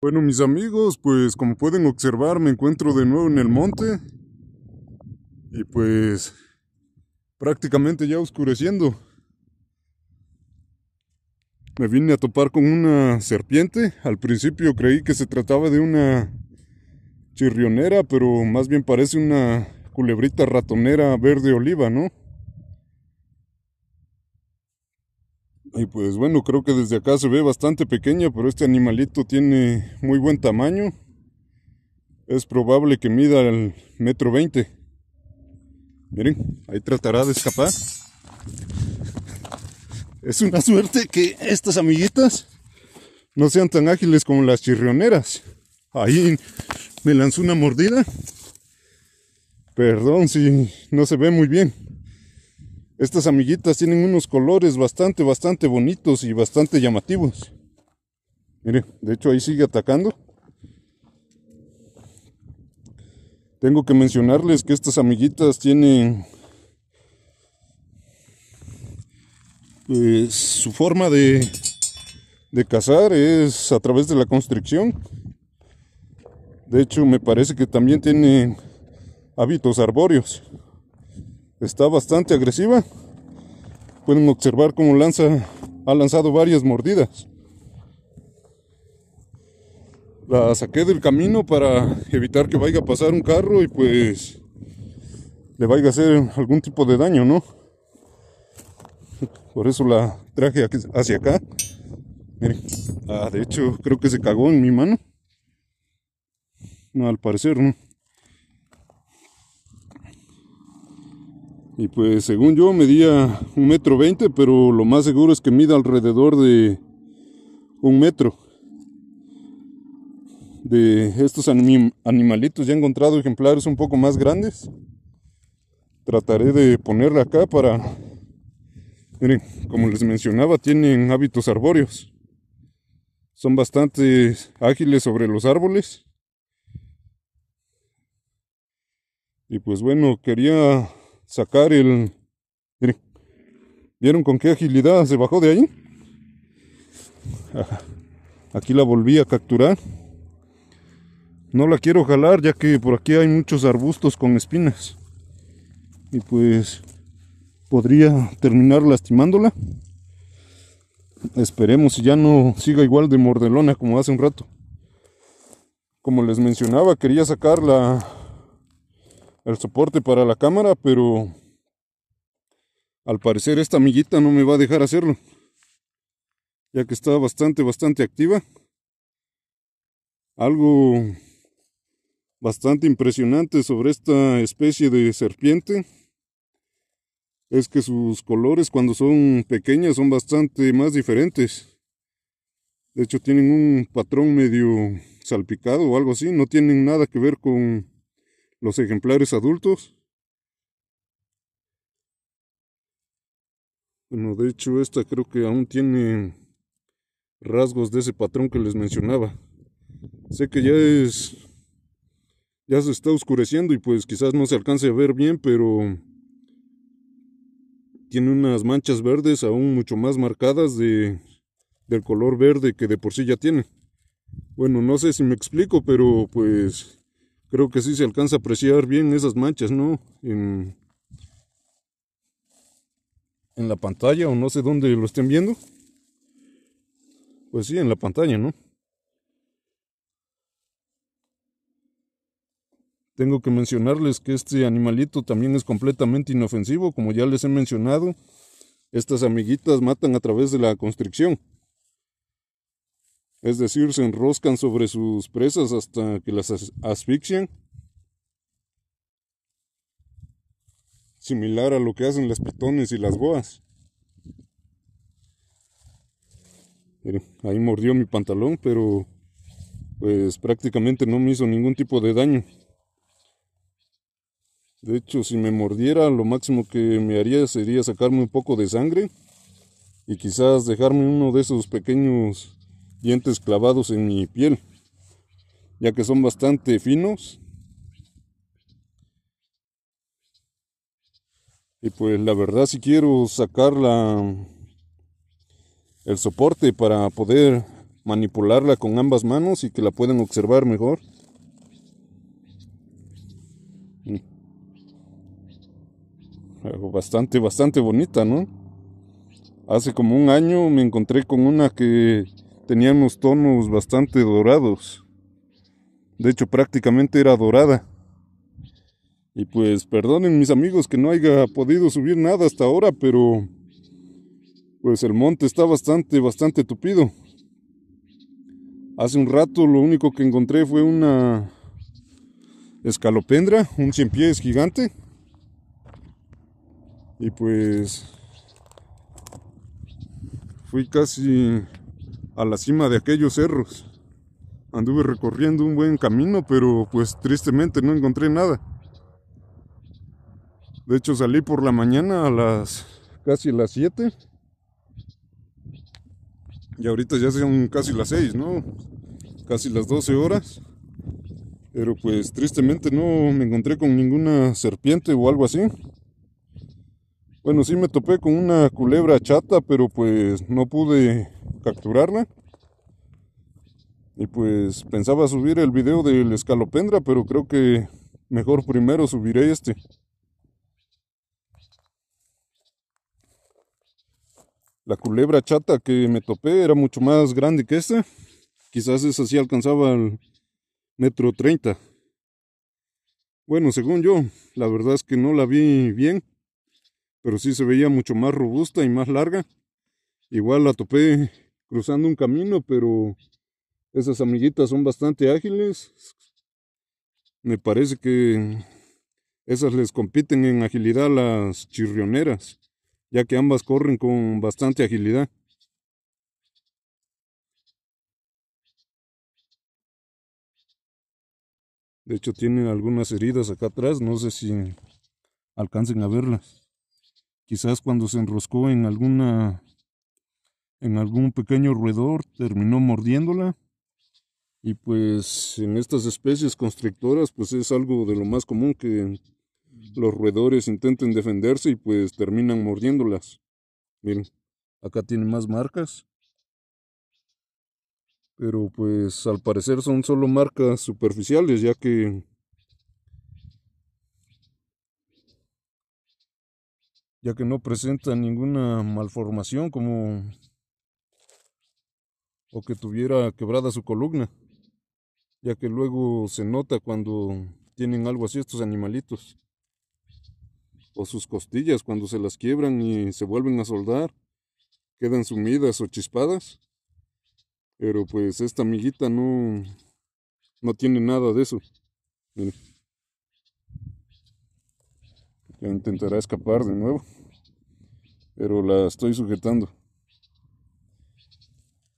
Bueno, mis amigos, pues como pueden observar, me encuentro de nuevo en el monte. Y pues prácticamente ya oscureciendo. Me vine a topar con una serpiente. Al principio creí que se trataba de una chirrionera, pero más bien parece una culebrita ratonera verde oliva, ¿no? Y pues bueno, creo que desde acá se ve bastante pequeña, pero este animalito tiene muy buen tamaño. Es probable que mida el metro veinte. Miren, ahí tratará de escapar. Es una suerte que estas amiguitas no sean tan ágiles como las chirrioneras. Ahí me lanzó una mordida. Perdón si no se ve muy bien. Estas amiguitas tienen unos colores bastante, bastante bonitos y bastante llamativos. Mire, de hecho ahí sigue atacando. Tengo que mencionarles que estas amiguitas tienen eh, su forma de, de cazar es a través de la constricción. De hecho, me parece que también tienen hábitos arbóreos está bastante agresiva. Pueden observar cómo lanza, ha lanzado varias mordidas. La saqué del camino para evitar que vaya a pasar un carro y pues le vaya a hacer algún tipo de daño, ¿no? Por eso la traje hacia acá. Miren, ah, de hecho creo que se cagó en mi mano. No, al parecer no. Y pues según yo medía un metro veinte, pero lo más seguro es que mida alrededor de un metro. De estos animalitos ya he encontrado ejemplares un poco más grandes. Trataré de ponerla acá para... Miren, como les mencionaba, tienen hábitos arbóreos. Son bastante ágiles sobre los árboles. Y pues bueno, quería sacar el... ¿vieron con qué agilidad se bajó de ahí? Aquí la volví a capturar. No la quiero jalar ya que por aquí hay muchos arbustos con espinas. Y pues podría terminar lastimándola. Esperemos si ya no siga igual de mordelona como hace un rato. Como les mencionaba, quería sacar la, el soporte para la cámara, pero al parecer esta amiguita no me va a dejar hacerlo. Ya que está bastante, bastante activa. Algo bastante impresionante sobre esta especie de serpiente es que sus colores cuando son pequeñas son bastante más diferentes. De hecho tienen un patrón medio salpicado o algo así, no tienen nada que ver con los ejemplares adultos. Bueno, de hecho esta creo que aún tiene rasgos de ese patrón que les mencionaba. Sé que ya es... Ya se está oscureciendo y pues quizás no se alcance a ver bien, pero tiene unas manchas verdes aún mucho más marcadas de, del color verde que de por sí ya tiene. Bueno, no sé si me explico, pero pues creo que sí se alcanza a apreciar bien esas manchas, ¿no? En, en la pantalla o no sé dónde lo estén viendo. Pues sí, en la pantalla, ¿no? Tengo que mencionarles que este animalito también es completamente inofensivo, como ya les he mencionado. Estas amiguitas matan a través de la constricción. Es decir, se enroscan sobre sus presas hasta que las asfixian. Similar a lo que hacen las pitones y las boas. ahí mordió mi pantalón, pero pues prácticamente no me hizo ningún tipo de daño. De hecho, si me mordiera, lo máximo que me haría sería sacarme un poco de sangre y quizás dejarme uno de esos pequeños dientes clavados en mi piel, ya que son bastante finos. Y pues la verdad si quiero sacar la, el soporte para poder manipularla con ambas manos y que la puedan observar mejor. Bastante, bastante bonita, ¿no? Hace como un año me encontré con una que tenían unos tonos bastante dorados. De hecho, prácticamente era dorada. Y pues perdonen mis amigos que no haya podido subir nada hasta ahora, pero pues el monte está bastante, bastante tupido. Hace un rato lo único que encontré fue una escalopendra, un cien gigante. Y pues fui casi a la cima de aquellos cerros. Anduve recorriendo un buen camino, pero pues tristemente no encontré nada. De hecho salí por la mañana a las casi las 7. Y ahorita ya son casi las 6, ¿no? Casi las 12 horas. Pero pues tristemente no me encontré con ninguna serpiente o algo así. Bueno, sí me topé con una culebra chata, pero pues no pude capturarla. Y pues pensaba subir el video del escalopendra, pero creo que mejor primero subiré este. La culebra chata que me topé era mucho más grande que esta. Quizás esa sí alcanzaba el metro treinta. Bueno, según yo, la verdad es que no la vi bien pero sí se veía mucho más robusta y más larga. Igual la topé cruzando un camino, pero esas amiguitas son bastante ágiles. Me parece que esas les compiten en agilidad a las chirrioneras, ya que ambas corren con bastante agilidad. De hecho, tienen algunas heridas acá atrás, no sé si alcancen a verlas. Quizás cuando se enroscó en alguna en algún pequeño roedor, terminó mordiéndola. Y pues en estas especies constrictoras, pues es algo de lo más común que los roedores intenten defenderse y pues terminan mordiéndolas. Miren, acá tiene más marcas. Pero pues al parecer son solo marcas superficiales, ya que ya que no presenta ninguna malformación como o que tuviera quebrada su columna, ya que luego se nota cuando tienen algo así estos animalitos, o sus costillas cuando se las quiebran y se vuelven a soldar, quedan sumidas o chispadas, pero pues esta amiguita no, no tiene nada de eso. Ya intentará escapar de nuevo, pero la estoy sujetando.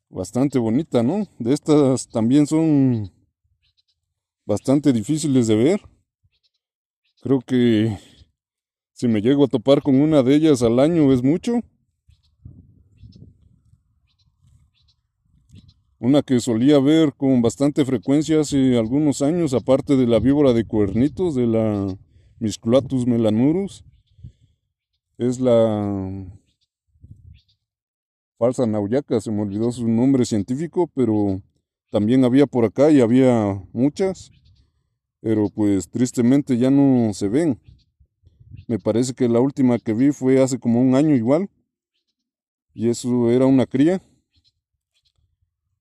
Bastante bonita, ¿no? De estas también son bastante difíciles de ver. Creo que si me llego a topar con una de ellas al año es mucho. Una que solía ver con bastante frecuencia hace algunos años, aparte de la víbora de cuernitos, de la Misculatus melanurus es la falsa nauyaca, se me olvidó su nombre científico, pero también había por acá y había muchas, pero pues tristemente ya no se ven. Me parece que la última que vi fue hace como un año igual, y eso era una cría.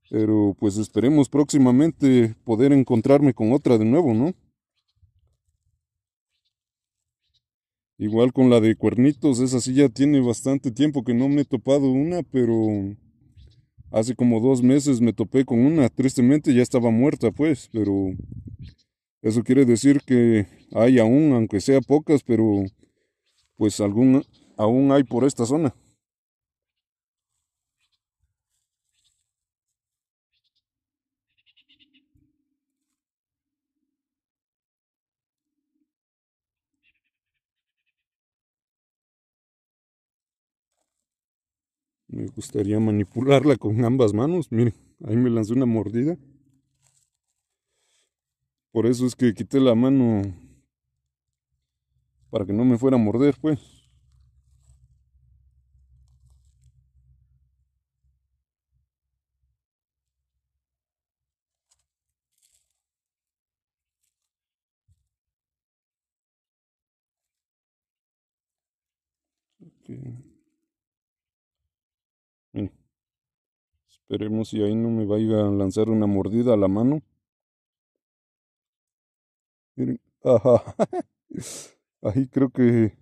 Pero pues esperemos próximamente poder encontrarme con otra de nuevo, ¿no? Igual con la de cuernitos, esa sí ya tiene bastante tiempo que no me he topado una, pero hace como dos meses me topé con una. Tristemente ya estaba muerta, pues, pero eso quiere decir que hay aún, aunque sea pocas, pero pues algún, aún hay por esta zona. Me gustaría manipularla con ambas manos. Miren, ahí me lanzó una mordida. Por eso es que quité la mano para que no me fuera a morder, pues. Okay. Esperemos si ahí no me vaya a lanzar una mordida a la mano. ajá. Ahí creo que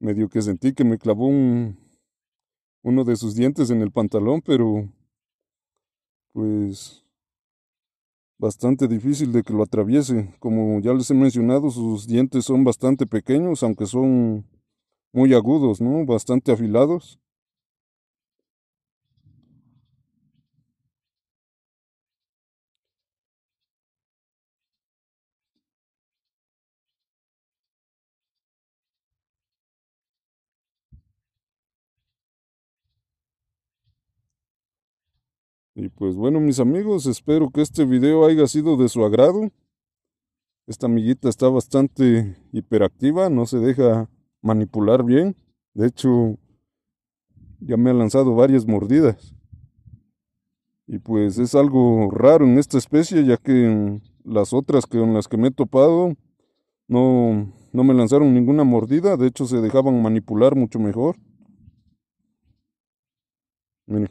medio que sentí que me clavó un, uno de sus dientes en el pantalón, pero pues bastante difícil de que lo atraviese. Como ya les he mencionado, sus dientes son bastante pequeños, aunque son muy agudos, ¿no? Bastante afilados. Y pues bueno, mis amigos, espero que este video haya sido de su agrado. Esta amiguita está bastante hiperactiva, no se deja manipular bien. De hecho, ya me ha lanzado varias mordidas. Y pues es algo raro en esta especie, ya que las otras con las que me he topado no, no me lanzaron ninguna mordida, de hecho se dejaban manipular mucho mejor. Miren.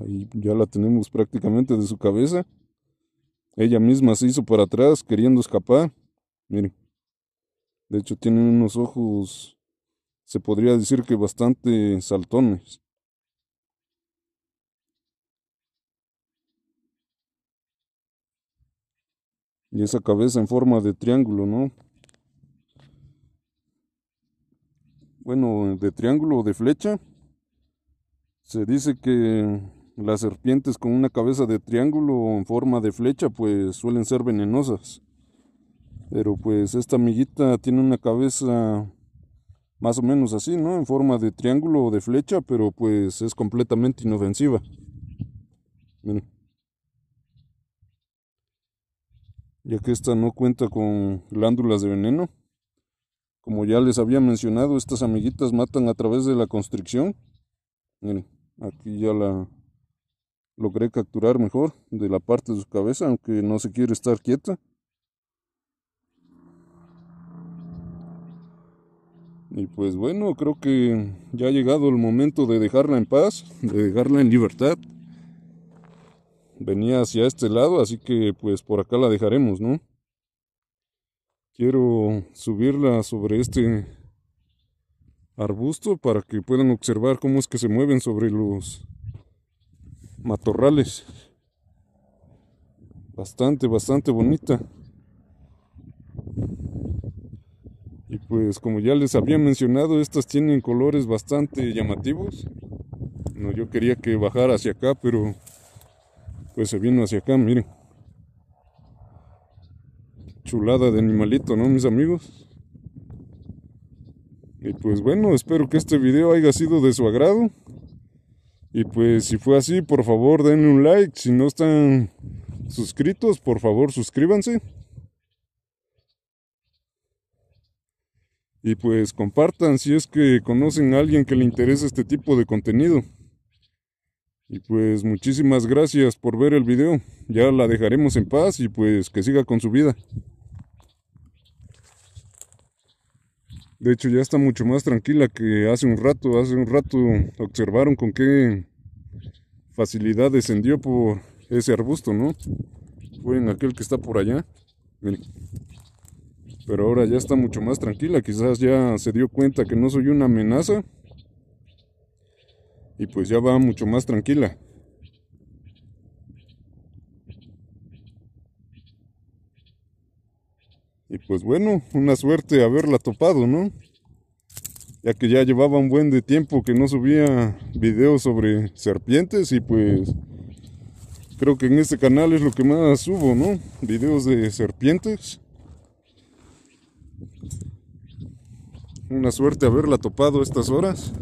Ahí ya la tenemos prácticamente de su cabeza. Ella misma se hizo para atrás queriendo escapar. Miren. De hecho tiene unos ojos, se podría decir que bastante saltones. Y esa cabeza en forma de triángulo, ¿no? Bueno, de triángulo o de flecha. Se dice que las serpientes con una cabeza de triángulo o en forma de flecha pues suelen ser venenosas. Pero pues esta amiguita tiene una cabeza más o menos así, ¿no? En forma de triángulo o de flecha, pero pues es completamente inofensiva. Miren. Ya que esta no cuenta con glándulas de veneno. Como ya les había mencionado, estas amiguitas matan a través de la constricción. Miren, aquí ya la logré capturar mejor de la parte de su cabeza, aunque no se quiere estar quieta. Y pues bueno, creo que ya ha llegado el momento de dejarla en paz, de dejarla en libertad. Venía hacia este lado, así que pues por acá la dejaremos, ¿no? Quiero subirla sobre este arbusto para que puedan observar cómo es que se mueven sobre los matorrales. Bastante, bastante bonita. Y pues como ya les había mencionado, estas tienen colores bastante llamativos. No, yo quería que bajara hacia acá, pero pues se vino hacia acá, miren. Chulada de animalito, ¿no, mis amigos? Y pues bueno, espero que este video haya sido de su agrado. Y pues si fue así, por favor denle un like. Si no están suscritos, por favor suscríbanse. Y pues compartan si es que conocen a alguien que le interesa este tipo de contenido. Y pues muchísimas gracias por ver el video. Ya la dejaremos en paz y pues que siga con su vida. De hecho, ya está mucho más tranquila que hace un rato. Hace un rato observaron con qué facilidad descendió por ese arbusto, ¿no? Fue en aquel que está por allá. Pero ahora ya está mucho más tranquila. Quizás ya se dio cuenta que no soy una amenaza. Y pues ya va mucho más tranquila. Y pues bueno, una suerte haberla topado, ¿no? Ya que ya llevaba un buen de tiempo que no subía videos sobre serpientes y pues creo que en este canal es lo que más subo, ¿no? Videos de serpientes. Una suerte haberla topado a estas horas.